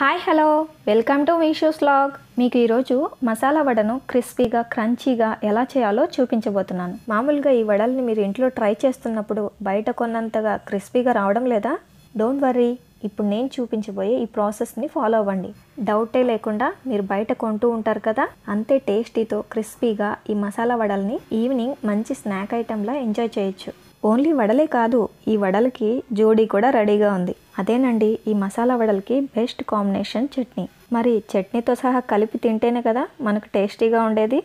hi hello welcome to మీషోస్ లాగ్ మీకు ఈరోజు మసాలా వడను క్రిస్పీగా క్రంచీగా ఎలా చేయాలో చూపించబోతున్నాను మామూలుగా ఈ వడల్ని మీరు ఇంట్లో ట్రై చేస్తున్నప్పుడు బయట కొన్నంతగా క్రిస్పీగా రావడం లేదా డోంట్ వర్రీ ఇప్పుడు నేను చూపించబోయే ఈ ప్రాసెస్ని ఫాలో అవ్వండి డౌటే లేకుండా మీరు బయట కొంటూ ఉంటారు కదా అంతే టేస్టీతో క్రిస్పీగా ఈ మసాలా వడల్ని ఈవినింగ్ మంచి స్నాక్ ఐటెంలా ఎంజాయ్ చేయొచ్చు ఓన్లీ వడలే కాదు ఈ వడలకి జోడీ కూడా రెడీగా ఉంది అదేనండి ఈ మసాలా వడలకి బెస్ట్ కాంబినేషన్ చట్నీ మరి చట్నీతో సహా కలిపి తింటేనే కదా మనకు టేస్టీగా ఉండేది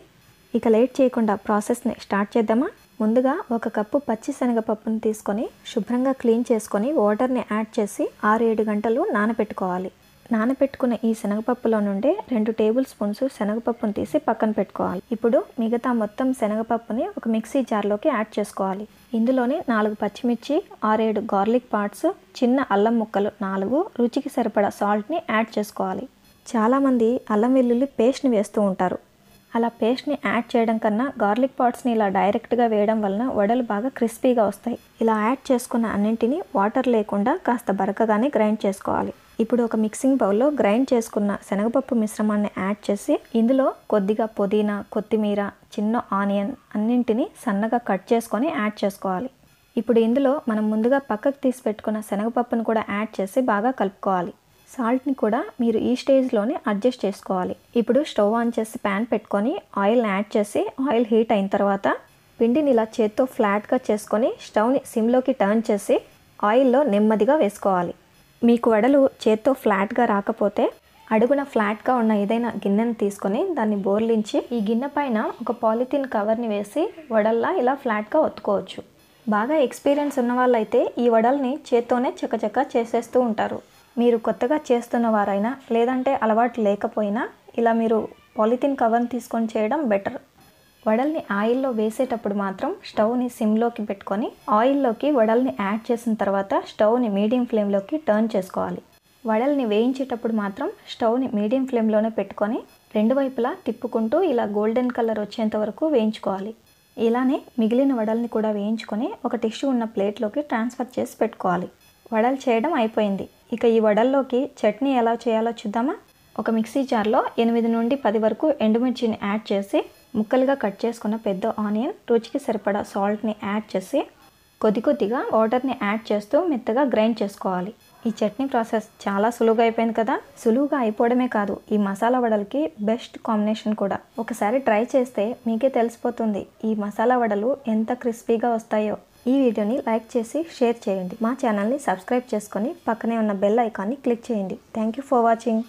ఇక లేట్ చేయకుండా ప్రాసెస్ని స్టార్ట్ చేద్దామా ముందుగా ఒక కప్పు పచ్చి శనగపప్పును తీసుకొని శుభ్రంగా క్లీన్ చేసుకొని వాటర్ని యాడ్ చేసి ఆరు ఏడు గంటలు నానబెట్టుకోవాలి నానబెట్టుకున్న ఈ శనగపప్పులో నుండి రెండు టేబుల్ స్పూన్స్ శనగపప్పును తీసి పక్కన పెట్టుకోవాలి ఇప్పుడు మిగతా మొత్తం శనగపప్పుని ఒక మిక్సీ జార్లోకి యాడ్ చేసుకోవాలి ఇందులోనే నాలుగు పచ్చిమిర్చి ఆరేడు గార్లిక్ పార్ట్స్ చిన్న అల్లం ముక్కలు నాలుగు రుచికి సరిపడా సాల్ట్ని యాడ్ చేసుకోవాలి చాలామంది అల్లం వెల్లుల్లి పేస్ట్ని వేస్తూ ఉంటారు అలా పేస్ట్ని యాడ్ చేయడం కన్నా గార్లిక్ పార్ట్స్ని ఇలా డైరెక్ట్గా వేయడం వలన వడలు బాగా క్రిస్పీగా వస్తాయి ఇలా యాడ్ చేసుకున్న అన్నింటినీ వాటర్ లేకుండా కాస్త బరకగానే గ్రైండ్ చేసుకోవాలి ఇప్పుడు ఒక మిక్సింగ్ బౌల్లో గ్రైండ్ చేసుకున్న శనగపప్పు మిశ్రమాన్ని యాడ్ చేసి ఇందులో కొద్దిగా పుదీనా కొత్తిమీర చిన్న ఆనియన్ అన్నింటినీ సన్నగా కట్ చేసుకొని యాడ్ చేసుకోవాలి ఇప్పుడు ఇందులో మనం ముందుగా పక్కకు తీసి పెట్టుకున్న శనగపప్పును కూడా యాడ్ చేసి బాగా కలుపుకోవాలి సాల్ట్ని కూడా మీరు ఈ స్టేజ్లోనే అడ్జస్ట్ చేసుకోవాలి ఇప్పుడు స్టవ్ ఆన్ చేసి ప్యాన్ పెట్టుకొని ఆయిల్ని యాడ్ చేసి ఆయిల్ హీట్ అయిన తర్వాత పిండిని ఇలా చేత్తో ఫ్లాట్గా చేసుకొని స్టవ్ని సిమ్లోకి టర్న్ చేసి ఆయిల్లో నెమ్మదిగా వేసుకోవాలి మీకు వడలు చేత్తో ఫ్లాట్గా రాకపోతే అడుగున ఫ్లాట్గా ఉన్న ఏదైనా గిన్నెను తీసుకొని దాన్ని బోర్లించి ఈ గిన్నె పైన ఒక పాలిథిన్ కవర్ని వేసి వడల్లా ఇలా ఫ్లాట్గా ఒత్తుకోవచ్చు బాగా ఎక్స్పీరియన్స్ ఉన్న వాళ్ళైతే ఈ వడల్ని చేత్తోనే చక్కచక్క చేసేస్తూ ఉంటారు మీరు కొత్తగా చేస్తున్న వారైనా లేదంటే అలవాటు లేకపోయినా ఇలా మీరు పాలిథిన్ కవర్ని తీసుకొని చేయడం బెటర్ వడల్ని ఆయిల్లో వేసేటప్పుడు మాత్రం స్టవ్ని సిమ్లోకి పెట్టుకొని ఆయిల్లోకి వడల్ని యాడ్ చేసిన తర్వాత స్టవ్ని మీడియం ఫ్లేమ్లోకి టర్న్ చేసుకోవాలి వడల్ని వేయించేటప్పుడు మాత్రం స్టవ్ని మీడియం ఫ్లేమ్లోనే పెట్టుకొని రెండు వైపులా తిప్పుకుంటూ ఇలా గోల్డెన్ కలర్ వచ్చేంత వరకు వేయించుకోవాలి ఇలానే మిగిలిన వడల్ని కూడా వేయించుకొని ఒక టిష్యూ ఉన్న ప్లేట్లోకి ట్రాన్స్ఫర్ చేసి పెట్టుకోవాలి వడలు చేయడం అయిపోయింది ఇక ఈ వడల్లోకి చట్నీ ఎలా చేయాలో చూద్దామా ఒక మిక్సీ జార్లో ఎనిమిది నుండి పది వరకు ఎండుమిర్చిని యాడ్ చేసి ముక్కలుగా కట్ చేసుకున్న పెద్ద ఆనియన్ రుచికి సరిపడా సాల్ట్ని యాడ్ చేసి కొద్ది కొద్దిగా వాటర్ని యాడ్ చేస్తూ మెత్తగా గ్రైండ్ చేసుకోవాలి ఈ చట్నీ ప్రాసెస్ చాలా సులువుగా అయిపోయింది కదా సులువుగా అయిపోవడమే కాదు ఈ మసాలా వడలకి బెస్ట్ కాంబినేషన్ కూడా ఒకసారి ట్రై చేస్తే మీకే తెలిసిపోతుంది ఈ మసాలా వడలు ఎంత క్రిస్పీగా వస్తాయో ఈ వీడియోని లైక్ చేసి షేర్ చేయండి మా ఛానల్ని సబ్స్క్రైబ్ చేసుకొని పక్కనే ఉన్న బెల్ ఐకాన్ని క్లిక్ చేయండి థ్యాంక్ యూ ఫర్ వాచింగ్